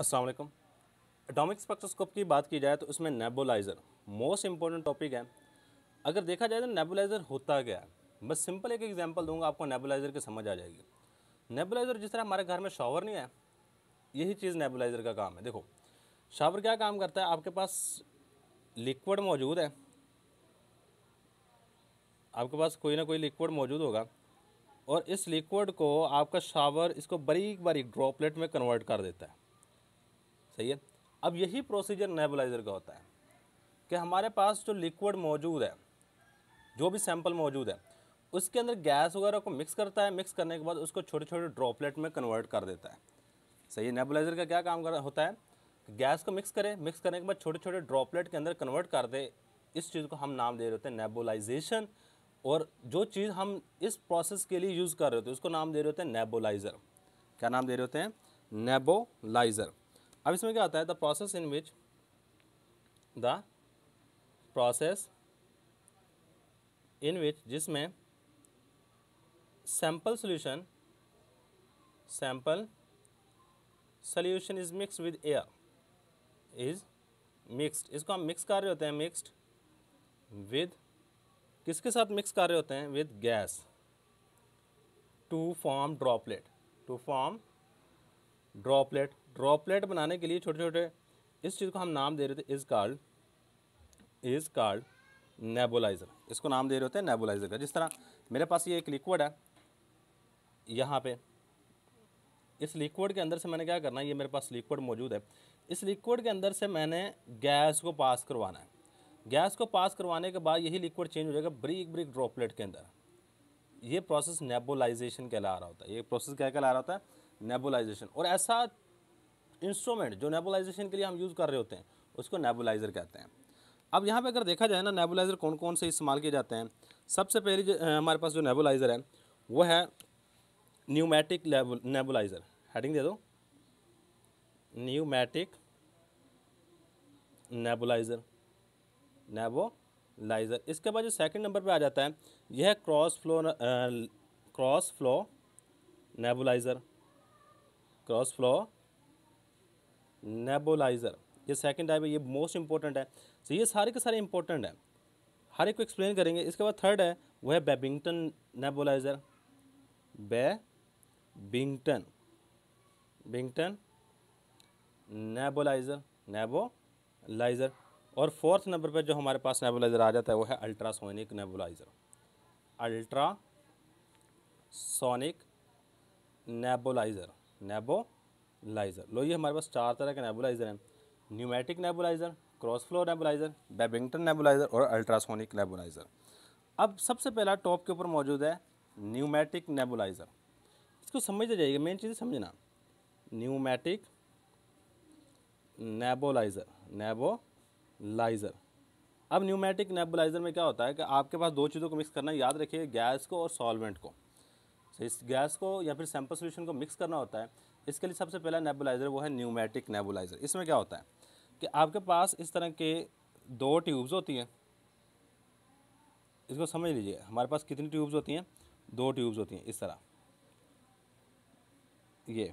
Aslam atomic spectroscope की बात की जाए तो इसमें नेबुलाइज़र मोस्ट इंपॉर्टेंट टॉपिक है अगर देखा जाए तो नेबुलाइज़र होता क्या है बस सिंपल एक एग्जांपल दूंगा आपको नेबुलाइज़र की समझ आ जाएगी नेबुलाइज़र जिस तरह हमारे घर में शावर नहीं है यही चीज़ नेबुलाइज़र का काम है देखो शावर क्या काम करता है आपके पास लिक्विड मौजूद है आपके पास कोई ना कोई लिक्विड मौजूद होगा और इस लिक्विड को आपका शावर इसको बारीक बारीक ड्रॉपलेट में कन्वर्ट कर देता है सही है अब यही प्रोसीजर नेबलाइज़र का होता है कि हमारे पास जो लिक्विड मौजूद है जो भी सैंपल मौजूद है उसके अंदर गैस वगैरह को मिक्स करता है मिक्स करने के बाद उसको छोटे छोटे ड्रॉपलेट में कन्वर्ट कर देता है सही है नेबलाइज़र का क्या काम कर होता है गैस को मिक्स करें मिक्स करने के बाद छोटे छोटे ड्रॉपलेट के अंदर कन्वर्ट कर दे इस चीज़ को हम नाम दे रहे होते हैं नेबोलाइजेशन और जो चीज़ हम इस प्रोसेस के लिए यूज़ कर रहे होते हैं उसको नाम दे रहे होते हैं नेबोलाइज़र क्या नाम दे रहे होते हैं नेबोलाइज़र अब इसमें क्या आता है the process in which the process in which जिसमें sample solution sample solution is mix with air is mixed इसको हम मिक्स कर रहे होते हैं मिक्सड विद किसके साथ मिक्स कर रहे होते हैं with gas to form droplet to form droplet droplet बनाने के लिए छोटे छोटे इस चीज़ को हम नाम दे रहे थे is called is called nebulizer इसको नाम दे रहे होते हैं नेबुलाइज़र का जिस तरह मेरे पास ये एक लिक्विड है यहाँ पे इस लिक्विड के अंदर से मैंने क्या करना है ये मेरे पास लिक्विड मौजूद है इस लिक्विड के अंदर से मैंने गैस को पास करवाना है गैस को पास करवाने के बाद यही लिक्विड चेंज हो जाएगा ब्रिक ब्रिक ड्रॉपलेट के अंदर ये प्रोसेस नेबुलाइजेशन कहला रहा होता है ये प्रोसेस क्या कहला रहा होता है नेबुलाइजेशन और ऐसा इंस्ट्रूमेंट जो नेबुलाइजेशन के लिए हम यूज़ कर रहे होते हैं उसको नेबुलाइज़र कहते हैं अब यहाँ पे अगर देखा जाए ना नेबुलाइज़र कौन कौन से इस्तेमाल किए जाते हैं सबसे पहले जो हमारे पास जो नेबुलाइज़र है वो है न्यूमेटिक नेबुलाइज़र हेडिंग दे दो न्यूमेटिक नेबुलाइज़र नेबुलाइज़र इसके बाद जो सेकंड नंबर पे आ जाता है यह है cross flow cross flow nebulizer cross flow nebulizer ये सेकंड टाइप है ये मोस्ट इंपॉर्टेंट है तो ये सारे के सारे इंपॉर्टेंट है हर एक को एक्सप्लेन करेंगे इसके बाद थर्ड है वो है बेबिंगटन नेबोलाइज़र बेबिंगटन बिंगटन नेबोलाइज़र नेबोलाइज़र और फोर्थ नंबर पर जो हमारे पास नेबोलाइजर आ जाता है वो है ultrasonic nebulizer ultra sonic nebulizer नेबो नेबुलाइज़र लो ये हमारे पास चार तरह के नेबुलाइज़र हैं pneumatic nebulizer cross flow nebulizer Babington nebulizer और अल्ट्रासोनिक नेबुलाइज़र अब सबसे पहला टॉप के ऊपर मौजूद है न्यूमेटिक नेबुलाइज़र इसको समझ जाइएगा मेन चीज़ समझना न्यूमेटिक नेबोलाइज़र नेबोलाइज़र अब न्यूमेटिक नेबुलाइज़र में क्या होता है कि आपके पास दो चीज़ों को मिक्स करना याद रखिए गैस को और सॉल्वेंट को इस गैस को या फिर सैम्पल सोल्यूशन को मिक्स करना होता है इसके लिए सबसे पहला नेबुलाइज़र वो है न्यूमेटिक नेबुलाइज़र इसमें क्या होता है कि आपके पास इस तरह के दो ट्यूब्स होती हैं इसको समझ लीजिए हमारे पास कितनी ट्यूब्स होती हैं दो ट्यूब्स होती हैं इस तरह ये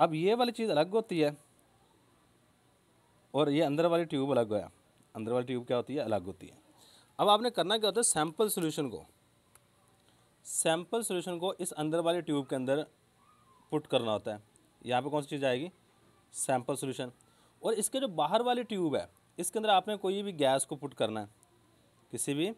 अब ये वाली चीज़ अलग होती है और ये अंदर वाली ट्यूब अलग है अंदर वाली ट्यूब क्या होती है अलग होती है अब आपने करना क्या होता है सैंपल सोल्यूशन को सैंपल सोल्यूशन को इस अंदर वाली ट्यूब के अंदर पुट करना होता है यहाँ पे कौन सी चीज़ आएगी सैम्पल सोल्यूशन और इसके जो बाहर वाली ट्यूब है इसके अंदर आपने कोई भी गैस को पुट करना है किसी भी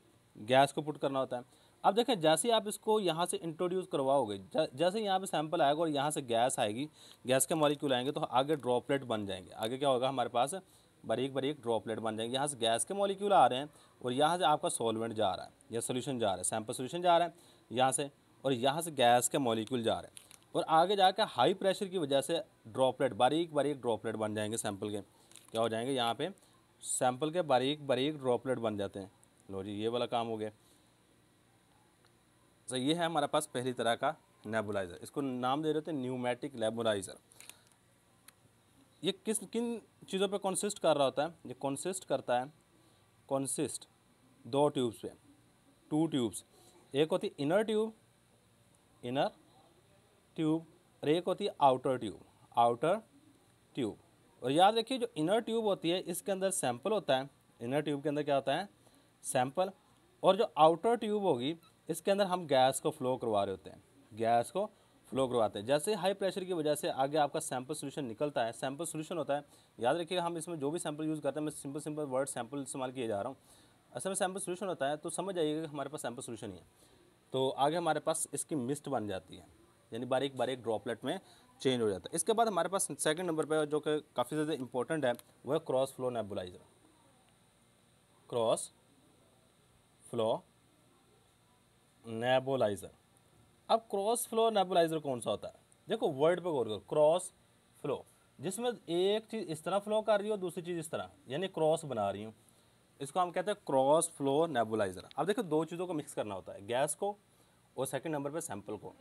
गैस को पुट करना होता है अब देखें जैसे आप इसको यहाँ से इंट्रोड्यूस करवाओगे जैसे यहाँ पे सैंपल आएगा और यहाँ से गैस आएगी गैस के मॉलिक्यूल आएंगे तो आगे ड्रॉपलेट बन जाएंगे आगे क्या होगा हमारे पास बारीक बारीक ड्रॉपलेट बन जाएंगे यहाँ से गैस के मॉलिक्यूल आ रहे हैं और यहाँ से आपका सॉल्वेंट जा रहा है या सोल्यूशन जा रहा है सैम्पल सोल्यूशन जा रहा है यहाँ से और यहाँ से गैस के मॉलिक्यूल जा रहे हैं और आगे जाकर हाई प्रेशर की वजह से ड्रॉपलेट बारीक बारीक ड्रॉपलेट बन जाएंगे सैंपल के क्या हो जाएंगे यहाँ पे सैंपल के बारीक बारीक ड्रॉपलेट बन जाते हैं लो जी ये वाला काम हो गया तो ये है हमारे पास पहली तरह का नेबुलाइज़र इसको नाम दे रहे थे न्यूमेटिक नेबुलाइज़र ये किस किन चीज़ों पे कॉन्सिस्ट कर रहा होता है ये कॉन्सिस्ट करता है कॉन्सिस्ट दो ट्यूब्स पे टू ट्यूब्स एक होती इनर ट्यूब इनर ट्यूब और एक होती है आउटर ट्यूब आउटर ट्यूब और याद रखिए जो इनर ट्यूब होती है इसके अंदर सैंपल होता है इनर ट्यूब के अंदर क्या होता है सैंपल और जो आउटर ट्यूब होगी इसके अंदर हम गैस को फ्लो करवा रहे होते हैं गैस को फ्लो करवाते हैं जैसे हाई प्रेशर की वजह से आगे आपका सैंपल सोल्यूशन निकलता है सैंपल सोल्यूशन होता है याद रखिएगा हम इसमें जो भी सैंपल यूज़ करते हैं मैं सिंपल सिंपल वर्ड सैंपल इस्तेमाल किए जा रहा हूँ असल में सैंपल सोल्यूशन होता है तो समझ आइएगा कि हमारे पास सैंपल सोल्यूशन ही है तो आगे हमारे पास इसकी मिस्ट बन जाती है यानी बारीक बारीक ड्रॉपलेट में चेंज हो जाता है इसके बाद हमारे पास सेकंड नंबर पर जो कि काफ़ी ज़्यादा इंपॉर्टेंट है वह cross flow nebulizer cross flow nebulizer अब क्रॉस फ्लो नेबुलाइज़र कौन सा होता है देखो वर्ड पे गौर करो क्रॉस फ्लो जिसमें एक चीज़ इस तरह फ्लो कर रही हो दूसरी चीज़ इस तरह यानी क्रॉस बना रही हूँ इसको हम कहते हैं क्रॉस फ्लो नेबुलाइज़र अब देखो दो चीज़ों को मिक्स करना होता है गैस को और सेकंड नंबर पे सैंपल को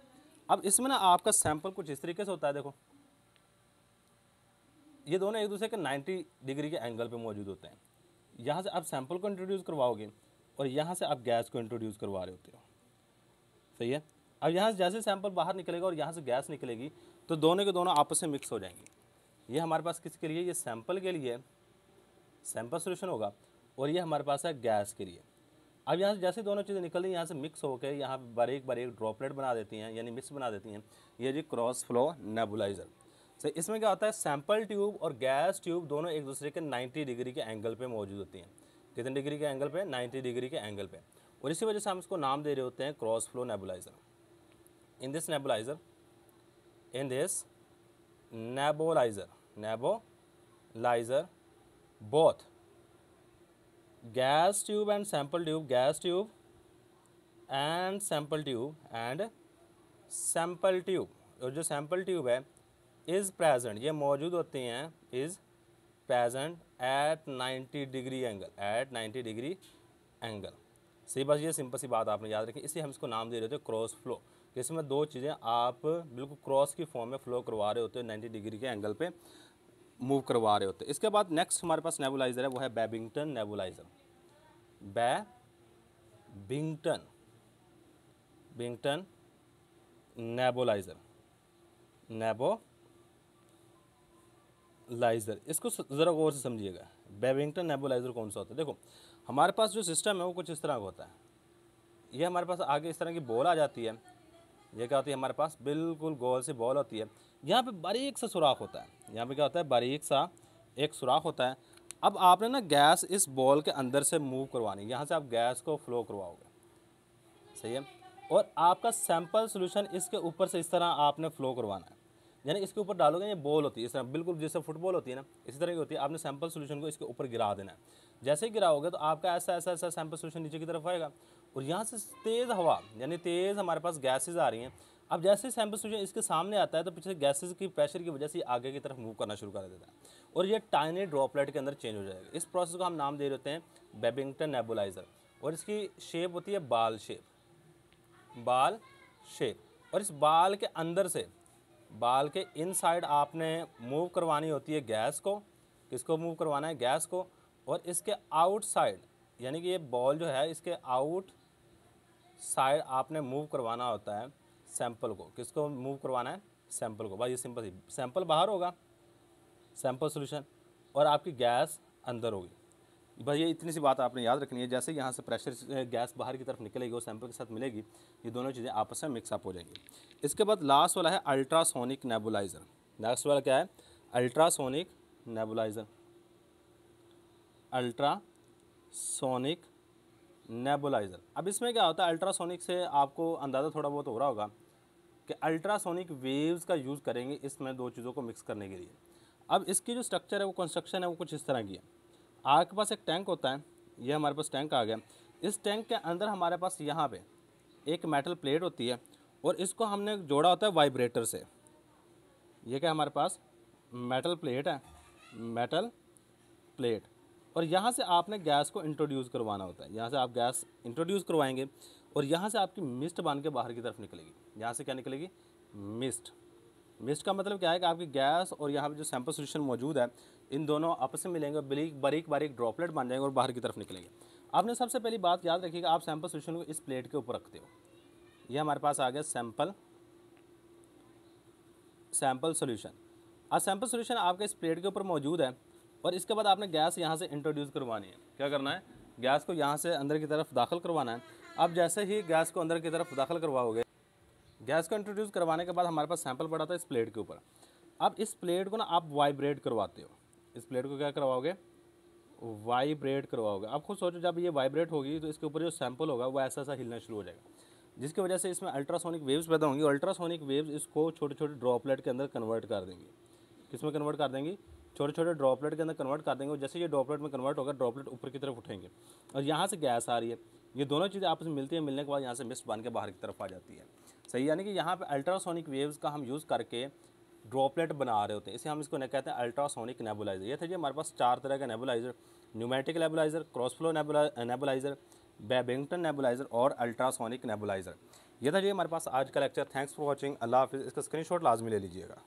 अब इसमें ना आपका सैंपल कुछ इस तरीके से होता है देखो ये दोनों एक दूसरे के 90 डिग्री के एंगल पे मौजूद होते हैं यहाँ से आप सैंपल को इंट्रोड्यूस करवाओगे और यहाँ से आप गैस को इंट्रोड्यूस करवा रहे होते हो सही है अब यहाँ से जैसे सैंपल बाहर निकलेगा और यहाँ से गैस निकलेगी तो दोनों के दोनों आपस में मिक्स हो जाएंगे ये हमारे पास किसके लिए ये सैंपल के लिए सैंपल सोल्यूशन होगा और ये हमारे पास है गैस के लिए अब यहाँ से जैसे दोनों चीज़ें निकल रही यहाँ से मिक्स होकर यहाँ पर बारीक बारीक ड्रॉपलेट बना देती हैं यानी मिक्स बना देती हैं ये जी क्रॉस फ्लो नेबुलाइज़र तो इसमें क्या होता है सैम्पल ट्यूब और गैस ट्यूब दोनों एक दूसरे के 90 डिग्री के एंगल पे मौजूद होती हैं कितने डिग्री के एंगल पे 90 डिग्री के एंगल पे और इसी वजह से हम इसको नाम दे रहे होते हैं cross flow nebulizer in this nebulizer in this nebulizer nebulizer both gas tube and sample tube gas tube and sample tube and sample tube और जो sample tube है is present ये मौजूद होती हैं is present at 90 degree angle at 90 degree angle सही बस ये सिंपल सी बात आपने याद रखी इसलिए हम इसको नाम दे रहे होते क्रॉस फ्लो जिसमें दो चीज़ें आप बिल्कुल क्रॉस की फॉर्म में फ्लो करवा रहे होते हो 90 डिग्री के एंगल पे मूव करवा रहे होते इसके बाद नेक्स्ट हमारे पास नेबुलाइज़र है वो है बैबिंगटन नेबुलाइज़र बै बिंगटन बिंगटन नेबोलाइज़र नेबो लाइज़र इसको ज़रा गौर से समझिएगा बेबिंगटन नेबोलाइजर कौन सा होता है देखो हमारे पास जो सिस्टम है वो कुछ इस तरह का होता है ये हमारे पास आगे इस तरह की बॉल आ जाती है ये क्या होती है हमारे पास बिल्कुल गोल से बॉल होती है यहाँ पे बारीक सा सुराख होता है यहाँ पे क्या होता है बारीक सा एक सुराख होता है अब आपने ना गैस इस बॉल के अंदर से मूव करवानी यहाँ से आप गैस को फ्लो करवाओगे सही है और आपका सैम्पल सोल्यूशन इसके ऊपर से इस तरह आपने फ्लो करवाना है यानी इसके ऊपर डालोगे ये बॉल होती है इस तरह बिल्कुल जैसे फुटबॉल होती है ना इसी तरह की होती है आपने सैम्पल सोल्यूशन को इसके ऊपर गिरा देना है जैसे ही गिराओगे तो आपका ऐसा ऐसा ऐसा सैम्पल सोल्यूशन नीचे की तरफ आएगा और यहाँ से तेज़ हवा यानी तेज़ हमारे पास गैसेज आ रही हैं अब जैसे सैम्पल सोल्यूशन इसके सामने आता है तो पीछे गैसेज की प्रेशर की वजह से आगे की तरफ मूव करना शुरू कर देता है और ये टाइनी ड्रॉपलेट के अंदर चेंज हो जाएगा इस प्रोसेस को हम नाम दे देते हैं बेबिंगटन नेबुलाइज़र और इसकी शेप होती है बाल शेप बाल शेप और इस बाल के अंदर से बाल के इनसाइड आपने मूव करवानी होती है गैस को किसको मूव करवाना है गैस को और इसके आउटसाइड यानी कि ये बॉल जो है इसके आउट साइड आपने मूव करवाना होता है सैंपल को किसको मूव करवाना है सैंपल को बस ये सिंपल सी सैंपल बाहर होगा सैंपल सोल्यूशन और आपकी गैस अंदर होगी बस ये इतनी सी बात आपने याद रखनी है जैसे यहाँ से प्रेशर गैस बाहर की तरफ निकलेगी और सैंपल के साथ मिलेगी ये दोनों चीज़ें आपस में मिक्सअप हो जाएंगी इसके बाद लास्ट वाला है अल्ट्रासोनिक नेबुलाइज़र नेक्स्ट वाला क्या है अल्ट्रासोनिक नेबुलाइज़र अल्ट्रासोनिक नेबुलाइज़र अब इसमें क्या होता है अल्ट्रासोनिक से आपको अंदाज़ा थोड़ा बहुत हो रहा होगा कि अल्ट्रासोनिक वेव्स का यूज़ करेंगे इसमें दो चीज़ों को मिक्स करने के लिए अब इसकी जो स्ट्रक्चर है वो कंस्ट्रक्शन है वो कुछ इस तरह की है आपके पास एक टैंक होता है ये हमारे पास टैंक आ गया इस टैंक के अंदर हमारे पास यहाँ पे एक मेटल प्लेट होती है और इसको हमने जोड़ा होता है वाइब्रेटर से ये क्या हमारे पास मेटल प्लेट है मेटल प्लेट और यहाँ से आपने गैस को इंट्रोड्यूस करवाना होता है यहाँ से आप गैस इंट्रोड्यूस करवाएंगे और यहाँ से आपकी मिस्ट बन के बाहर की तरफ निकलेगी यहाँ से क्या निकलेगी मिस्ट मिस्ट का मतलब क्या है कि आपकी गैस और यहाँ पर जो सैंपल सोल्यूशन मौजूद है इन दोनों आपस में मिलेंगे बारीक बारीक बारीक ड्रॉपलेट बन जाएंगे और बाहर की तरफ निकलेंगे आपने सबसे पहली बात याद कि आप सैंपल सोल्यूशन को इस प्लेट के ऊपर रखते हो ये हमारे पास आ गया सैम्पल सैम्पल सोल्यूशन आज सैम्पल सोल्यूशन आपके इस प्लेट के ऊपर मौजूद है और इसके बाद आपने गैस यहाँ से इंट्रोड्यूस करवानी है क्या करना है गैस को यहाँ से अंदर की तरफ दाखिल करवाना है अब जैसे ही गैस को अंदर की तरफ दाखिल करवाओगे गैस को इंट्रोड्यूस करवाने के बाद हमारे पास सैंपल पड़ा था इस प्लेट के ऊपर अब इस प्लेट को ना आप वाइब्रेट करवाते हो इस प्लेट को क्या करवाओगे वाइब्रेट करवाओगे आप खुद सोचो जब ये वाइब्रेट होगी तो इसके ऊपर जो सैंपल होगा वो ऐसा ऐसा हिलना शुरू हो जाएगा जिसकी वजह से इसमें अल्ट्रासोनिक वेव्स पैदा होंगी अल्ट्रासोनिक वेव्स इसको छोटे छोटे ड्रॉपलेट के अंदर कन्वर्ट कर देंगी किस में कन्वर्ट कर देंगी छोटे छोटे ड्रॉपलेट के अंदर कन्वर्ट कर देंगे और जैसे ये ड्रॉपलेट में कन्वर्ट होगा ड्रॉपलेट ऊपर की तरफ उठेंगे और यहाँ से गैस आ रही है ये दोनों चीज़ें आपस में मिलती है मिलने के बाद यहाँ से मिस्ट बन के बाहर की तरफ आ जाती है सही यानी कि यहाँ पर अल्ट्रासोनिक वेव्स का हम यूज़ करके ड्रॉपलेट बना रहे होते हैं इसे हम इसको कहते हैं अल्ट्रासोनिक नेबुलाइज़र ये था जी हमारे पास चार तरह का nebulizer pneumatic nebulizer cross flow nebulizer Babington nebulizer और अल्ट्रासोनिक नेबुलाइज़र ये था जी हमारे पास आज का लेक्चर थैंक्स फॉर वॉचिंग अल्लाह हाफिज़ इसका स्क्रीन शॉट लाजमी ले लीजिएगा